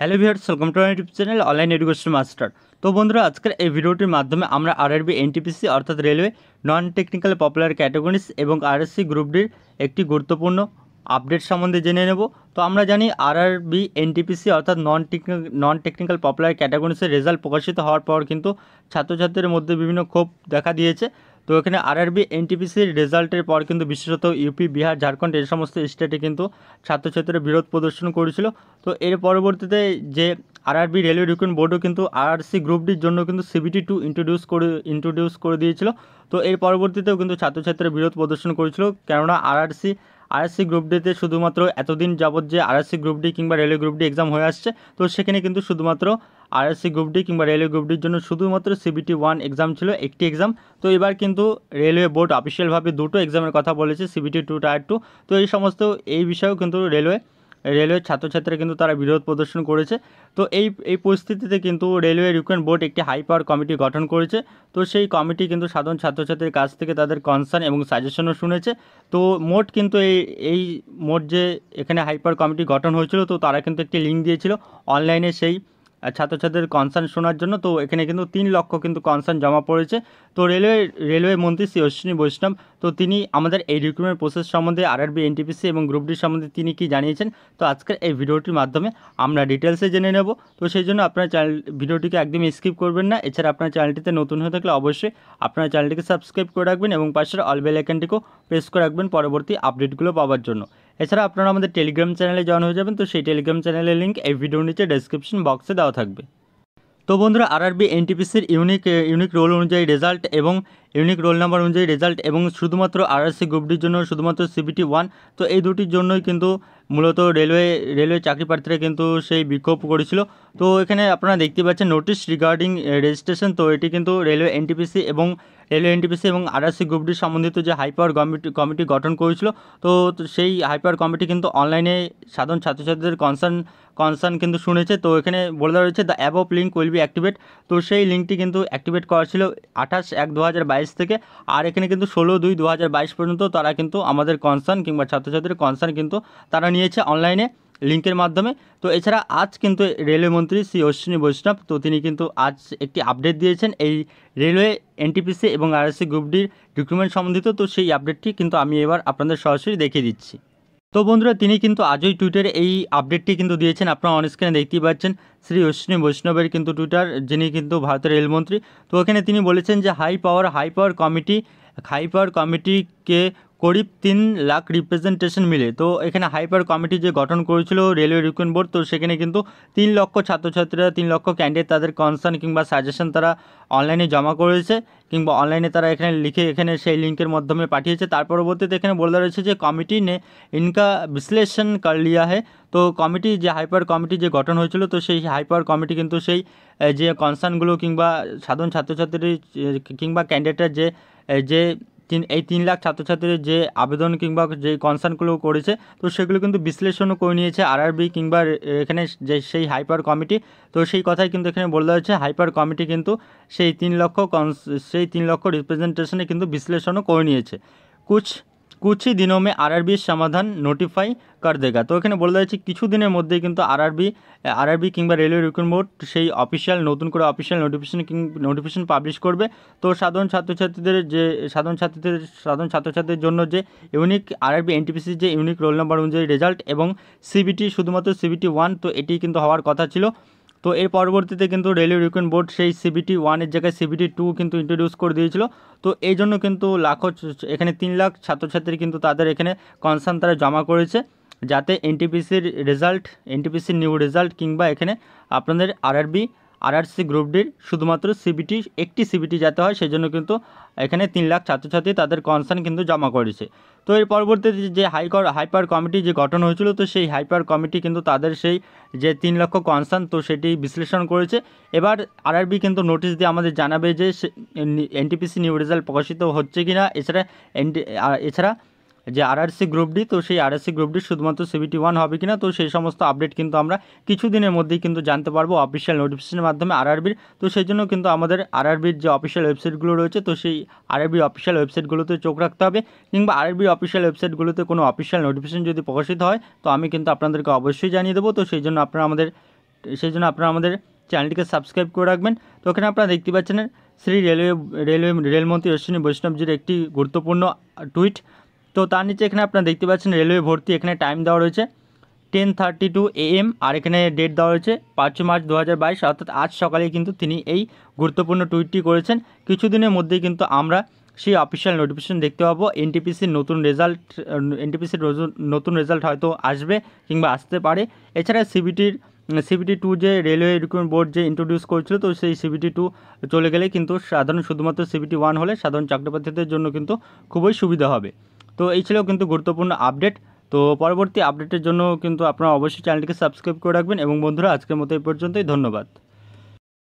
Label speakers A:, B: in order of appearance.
A: hello viewers welcome to YouTube channel online education master তো বন্ধুরা আজকের এই ভিডিওটির মাধ্যমে আমরা আরআরবি এনটিপিসি অর্থাৎ railway non technical popular categories এবং আরএসসি গ্রুপ ডির একটি গুরুত্বপূর্ণ আপডেট সম্বন্ধে জেনে নেব তো আমরা জানি আরআরবি এনটিপিসি অর্থাৎ নন নন টেকনিক্যাল পপুলার ক্যাটাগরিজের রেজাল্ট প্রকাশিত হওয়ার পর কিন্তু ছাত্রছাত্রীদের মধ্যে বিভিন্ন ক্ষোভ দেখা দিয়েছে তো এখানে আরআরবি এনটিপিসির রেজাল্টের পর কিন্তু বিশেষত ইউপি বিহার ঝাড়খণ্ড এই সমস্ত স্টেটে কিন্তু ছাত্রছাত্রীরা বিরোধ প্রদর্শন করেছিল তো এর পরবর্তীতে যে আরআরবি রেলওয়ে রিক্রুটমেন্ট বোর্ডও কিন্তু আরআরসি গ্রুপটির জন্য কিন্তু সিবিটি টু ইন্ট্রোডিউস করে ইন্ট্রোডিউস করে দিয়েছিল তো এর পরবর্তীতেও কিন্তু ছাত্রছাত্রীরা বিরোধ প্রদর্শন করেছিল কেননা আরআরসি আরএসসি গ্রুপ ডিতে শুধুমাত্র এতদিন যাবৎ যে আরএসসি গ্রুপ ডি কিংবা রেলওয়ে গ্রুপ ডি এক্সাম হয়ে আসছে তো সেখানে কিন্তু শুধুমাত্র আরএসসি গ্রুপ ডি কিংবা রেলওয়ে গ্রুপ ডির জন্য শুধুমাত্র সিবিটি ওয়ান এক্সাম ছিল একটি এক্সাম তো এবার কিন্তু রেলওয়ে বোর্ড অফিসিয়ালভাবে দুটো এক্সামের কথা বলেছে সিবিটি টু টায়ার টু তো এই সমস্ত এই বিষয়েও কিন্তু রেলওয়ে রেলওয়ের ছাত্রছাত্রীরা কিন্তু তারা বিরোধ প্রদর্শন করেছে তো এই এই পরিস্থিতিতে কিন্তু রেলওয়ে রিক্রুটমেন্ট বোর্ড একটি হাই পাওয়ার কমিটি গঠন করেছে তো সেই কমিটি কিন্তু সাধারণ ছাত্রছাত্রীর কাছ থেকে তাদের কনসার্ন এবং সাজেশনও শুনেছে তো মোট কিন্তু এই এই মোট যে এখানে হাই পাওয়ার কমিটি গঠন হয়েছিল তো তারা কিন্তু একটি লিঙ্ক দিয়েছিল অনলাইনে সেই ছাত্রছাত্রীদের কনসার্ন শোনার জন্য তো এখানে কিন্তু তিন লক্ষ কিন্তু কনসার্ন জমা পড়েছে তো রেলওয়ে রেলওয়ে মন্ত্রী শ্রী অশ্বিনী বৈষ্ণব তো তিনি আমাদের এই রিক্রুটমেন্ট প্রসেস সম্বন্ধে আরআরবি এনটিপিসি এবং গ্রুপ ডি সম্বন্ধে তিনি কি জানিয়েছেন তো আজকের এই ভিডিওটির মাধ্যমে আমরা ডিটেলসে জেনে নেব তো সেই জন্য আপনার চ্যানেল ভিডিওটিকে একদম স্কিপ করবেন না এছাড়া আপনার চ্যানেলটিতে নতুন হয়ে থাকলে অবশ্যই আপনার চ্যানেলটিকে সাবস্ক্রাইব করে রাখবেন এবং পাশের অল বেল আইকনটিকেও প্রেস করে রাখবেন পরবর্তী আপডেটগুলো পাওয়ার জন্য এছাড়া আপনারা আমাদের টেলিগ্রাম চ্যানেলে জয়েন হয়ে যাবেন তো সেই টেলিগ্রাম চ্যানেলের লিঙ্ক এই ভিডিওর নিচে ডেসক্রিপশন বক্সে দেওয়া থাকবে তো বন্ধুরা আরবি এনটিপিসির ইউনিক ইউনিক রোল অনুযায়ী রেজাল্ট এবং ইউনিক রোল নাম্বার অনুযায়ী রেজাল্ট এবং শুধুমাত্র আরআরসি গ্রুপটির জন্য শুধুমাত্র সিবিটি ওয়ান তো এই দুটির জন্যই কিন্তু মূলত রেলওয়ে রেলওয়ে চাকরি প্রার্থীরা কিন্তু সেই বিক্ষোভ করেছিল তো এখানে আপনারা দেখতে পাচ্ছেন নোটিশ রিগার্ডিং রেজিস্ট্রেশন তো এটি কিন্তু রেলওয়ে এনটিপিসি এবং রেলওয়ে এনটিপিসি এবং আরআরসি গ্রুপটি সম্বন্ধিত যে হাইপার কমিটি কমিটি গঠন করেছিল তো সেই হাইপার কমিটি কিন্তু অনলাইনে সাধারণ ছাত্রছাত্রীদের কনসার্ন কনসার্ন কিন্তু শুনেছে তো এখানে বলে দেওয়া রয়েছে the above link will be activate তো সেই লিঙ্কটি কিন্তু অ্যাক্টিভেট করা ছিল আঠাশ এক দু বাইশ থেকে আর এখানে কিন্তু ষোলো দুই দু হাজার বাইশ পর্যন্ত তারা কিন্তু আমাদের কনসার্ন কিংবা ছাত্রছাত্রীর কনসার্ন কিন্তু তারা নিয়েছে অনলাইনে লিঙ্কের মাধ্যমে তো এছাড়া আজ কিন্তু রেলওয়ে মন্ত্রী শ্রী অশ্বিনী বৈষ্ণব তো তিনি কিন্তু আজ একটি আপডেট দিয়েছেন এই রেলওয়ে এনটিপিসি এবং আরএসসি গ্রুপ ডির ডকুমেন্ট সম্বন্ধিত তো সেই আপডেটটি কিন্তু আমি এবার আপনাদের সরাসরি দেখিয়ে দিচ্ছি তো বন্ধুরা তিনি কিন্তু আজই টুইটারে এই আপডেটটি কিন্তু দিয়েছেন আপনারা অনস্ক্রিনে দেখতেই পাচ্ছেন শ্রী অশ্বিনী বৈষ্ণবের কিন্তু টুইটার যিনি কিন্তু ভারতের রেলমন্ত্রী তো ওখানে তিনি বলেছেন যে high power high power committee high power কমিটিকে করিব তিন লাখ রিপ্রেজেন্টেশন মিলে তো এখানে হাইপার কমিটি যে গঠন করেছিল রেলওয়ে রিক্রুটমেন্ট বোর্ড তো সেখানে কিন্তু তিন লক্ষ ছাত্রছাত্রীরা তিন লক্ষ ক্যান্ডিডেট তাদের কনসার্ন কিংবা সাজেশন তারা অনলাইনে জমা করেছে কিংবা অনলাইনে তারা এখানে লিখে এখানে সেই লিঙ্কের মাধ্যমে পাঠিয়েছে তার পরবর্তীতে এখানে বলে রয়েছে যে কমিটি নে ইনকা বিশ্লেষণ কর লিয়া হে তো কমিটি যে হাইপার কমিটি যে গঠন হয়েছিল তো সেই হাইপার কমিটি কিন্তু সেই যে কনসার্নগুলো কিংবা সাধারণ ছাত্রছাত্রী কিংবা ক্যান্ডিডেটের যে যে তিন এই তিন লাখ ছাত্রছাত্রীর যে আবেদন কিংবা যে কনসার্নগুলো করেছে তো সেগুলো কিন্তু বিশ্লেষণও করে নিয়েছে আরআরবি কিংবা এখানে যে সেই হাইপার কমিটি তো সেই কথাই কিন্তু এখানে বলা হয়েছে হাইপার কমিটি কিন্তু সেই তিন লক্ষ সেই তিন লক্ষ রিপ্রেজেন্টেশনে কিন্তু বিশ্লেষণও করে নিয়েছে কুচ কুছ ही দিনों में আরআরবি সমাধান নোটিফাই কর দেগা তো এখানে বলে যাচ্ছে কিছু দিনের মধ্যে কিন্তু আরআরবি আরআরবি কিংবা রেলওয়ে রিক্রুটমেন্ট বোর্ড সেই অফিসিয়াল নতুন করে অফিসিয়াল নোটিফিকেশন নোটিফিকেশন পাবলিশ করবে তো সাধারণ ছাত্রছাত্রীদের যে সাধারণ ছাত্রীদের সাধারণ ছাত্রছাত্রীদের জন্য যে ইউনিক আরআরবি এনটিপিসির যে ইউনিক রোল নাম্বার অনুযায়ী রেজাল্ট এবং সিবিটি শুধুমাত্র সিবিটি ওয়ান তো এটি কিন্তু হওয়ার কথা ছিল তো এর পরবর্তীতে কিন্তু রেলওয়ে রিক্রুটমেন্ট বোর্ড সেই সিবিটি ওয়ানের জায়গায় সিবিটি টু কিন্তু ইন্ট্রোডিউস করে দিয়েছিল তো এই জন্য কিন্তু লাখো এখানে তিন লাখ ছাত্রছাত্রী কিন্তু তাদের এখানে কনসার্ন তারা জমা করেছে যাতে এনটিপিসির রেজাল্ট এনটিপিসির নিউ রেজাল্ট কিংবা এখানে আপনাদের আরআরবি আরআরসি গ্রুপ ডির শুধুমাত্র সিবিটি একটি সিবিটি যাতে হয় সেজন্য কিন্তু এখানে তিন লাখ ছাত্রছাত্রী তাদের কনসার্ন কিন্তু জমা করেছে তো এর পরবর্তীতে যে হাইকর হাইপার কমিটি যে গঠন হয়েছিল তো সেই হাইপার কমিটি কিন্তু তাদের সেই যে তিন লক্ষ কনসার্ন তো সেটি বিশ্লেষণ করেছে এবার আরআরবি কিন্তু নোটিশ দিয়ে আমাদের জানাবে যে এনটিপিসি নিউ রেজাল্ট প্রকাশিত হচ্ছে কি না এছাড়া এছাড়া যে আরআরসি গ্রুপ ডি তো সেই আরআরসি গ্রুপ ডি শুধুমাত্র সিবিটি ওয়ান হবে কিনা তো সেই সমস্ত আপডেট কিন্তু আমরা কিছুদিনের মধ্যেই কিন্তু জানতে পারবো অফিসিয়াল নোটিফিকেশনের মাধ্যমে আরআরবির তো সেই জন্য কিন্তু আমাদের আরআরবির যে অফিসিয়াল ওয়েবসাইটগুলো রয়েছে তো সেই আরআরবি অফিসিয়াল ওয়েবসাইটগুলোতে চোখ রাখতে হবে কিংবা আরআরবির অফিসিয়াল ওয়েবসাইটগুলোতে কোনো অফিসিয়াল নোটিফিকেশন যদি প্রকাশিত হয় তো আমি কিন্তু আপনাদেরকে অবশ্যই জানিয়ে দেবো তো সেই জন্য আপনারা আমাদের সেই জন্য আপনারা আমাদের চ্যানেলটিকে সাবস্ক্রাইব করে রাখবেন তো ওখানে আপনারা দেখতে পাচ্ছেন শ্রী রেলওয়ে রেলওয়ে রেলমন্ত্রী অশ্বিনী বৈষ্ণবজির একটি গুরুত্বপূর্ণ টুইট তো তার নিচে এখানে আপনারা দেখতে পাচ্ছেন রেলওয়ে ভর্তি এখানে টাইম দেওয়া রয়েছে টেন থার্টি টু এএম আর এখানে ডেট দেওয়া রয়েছে পাঁচই মার্চ দু হাজার বাইশ অর্থাৎ আজ সকালে কিন্তু তিনি এই গুরুত্বপূর্ণ টুইটটি করেছেন কিছুদিনের মধ্যেই কিন্তু আমরা সেই অফিসিয়াল নোটিফিকেশান দেখতে পাবো এনটিপিসির নতুন রেজাল্ট এনটিপিসির নতুন রেজাল্ট হয়তো আসবে কিংবা আসতে পারে এছাড়া সিবিটির সিবিটি টু যে রেলওয়ে রিক্রুটমেন্ট বোর্ড যে ইন্ট্রোডিউস করেছিল তো সেই সিবিটি টু চলে গেলে কিন্তু সাধারণ শুধুমাত্র সিবিটি ওয়ান হলে সাধারণ চাকরিপ্রার্থীদের জন্য কিন্তু খুবই সুবিধা হবে তো এই ছিল কিন্তু গুরুত্বপূর্ণ আপডেট তো পরবর্তী আপডেটের জন্য কিন্তু আপনারা অবশ্যই চ্যানেলটিকে সাবস্ক্রাইব করে রাখবেন এবং বন্ধুরা আজকের মতো এই পর্যন্তই ধন্যবাদ